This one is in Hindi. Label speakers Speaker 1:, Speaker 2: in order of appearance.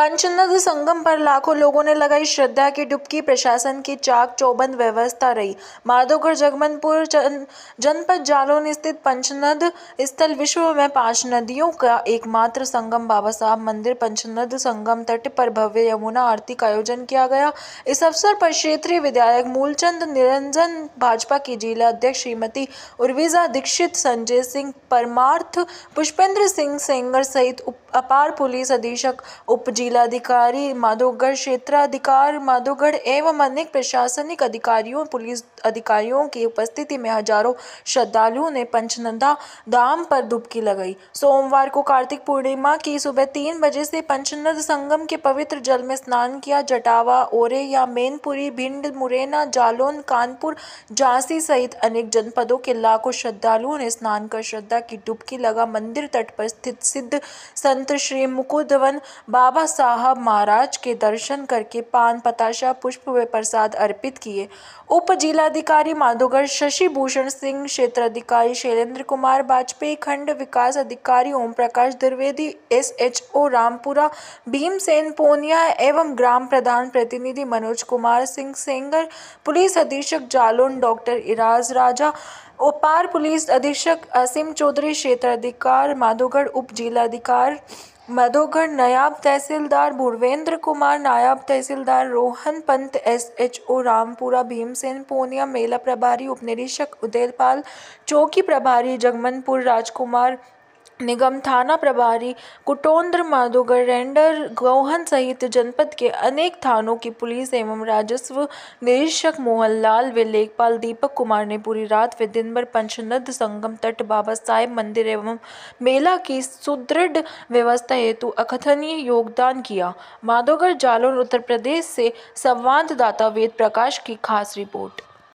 Speaker 1: पंचनद संगम पर लाखों लोगों ने लगाई श्रद्धा की डुबकी प्रशासन की चाक चौबंद व्यवस्था रही माधोगढ़ जगमनपुर जनपद जालौन स्थित पंचनद स्थल विश्व में पांच नदियों का एकमात्र संगम बाबा साहब मंदिर पंचनद संगम तट पर भव्य यमुना आरती का आयोजन किया गया इस अवसर पर क्षेत्रीय विधायक मूलचंद निरंजन भाजपा की जिला अध्यक्ष श्रीमती उर्विजा दीक्षित संजय सिंह परमार्थ पुष्पेंद्र सिंह सेंगर सहित अपार पुलिस अधीक्षक उप जिलाधिकारी माधोगढ़ क्षेत्राधिकार माधोगढ़ एवं अनेक प्रशासनिक अधिकारियों पुलिस अधिकारियों की उपस्थिति में हजारों श्रद्धालुओं ने पंचनंदा धाम पर डुबकी लगाई सोमवार को कार्तिक पूर्णिमा की सुबह तीन बजे से पंचनंद संगम के पवित्र जल में स्नान किया जटावा ओरे या मेनपुरी भिंड मुरैना जालौन कानपुर झांसी सहित अनेक जनपदों के लाखों श्रद्धालुओं ने स्नान कर श्रद्धा की डुबकी लगा मंदिर तट पर स्थित सिद्ध संत श्री मुकुदवन बाबा साहब महाराज के दर्शन करके पान पताशा पुष्प व प्रसाद अर्पित किए उप जिलाधिकारी माधोगढ़ शशि भूषण सिंह क्षेत्र अधिकारी शैलेंद्र कुमार वाजपेयी खंड विकास अधिकारी Om Prakash Dwivedi S H O Rampura Bhimsen Ponia एवं ग्राम प्रधान प्रतिनिधि मनोज कुमार सिंह सेंगर पुलिस अधीक्षक जालोन डॉक्टर इराज राजा उपार पुलिस अधीक्षक असीम चौधरी क्षेत्र अधिकार माधोगढ़ उप जिलाधिकार मधोगढ़ नायब तहसीलदार भूर्वेंद्र कुमार नायब तहसीलदार Rohan Pant S H O Rampura Bhimsen Ponia मेला प्रभारी उप निरीक्षक उदयपाल चौकी प्रभारी जगमनपुर राजकुमार निगम थाना प्रभारी कुटोन्द्र माधोगढ़ रेंडर गौहन सहित जनपद के अनेक थानों की पुलिस एवं राजस्व निरीक्षक मोहन लाल व लेखपाल दीपक कुमार ने पूरी रात व दिन भर पंचनद संगम तट बाबा साहेब मंदिर एवं मेला की सुदृढ़ व्यवस्था हेतु अकथनीय योगदान किया माधोगढ़ जालोर उत्तर प्रदेश से संवाददाता वेद प्रकाश की खास रिपोर्ट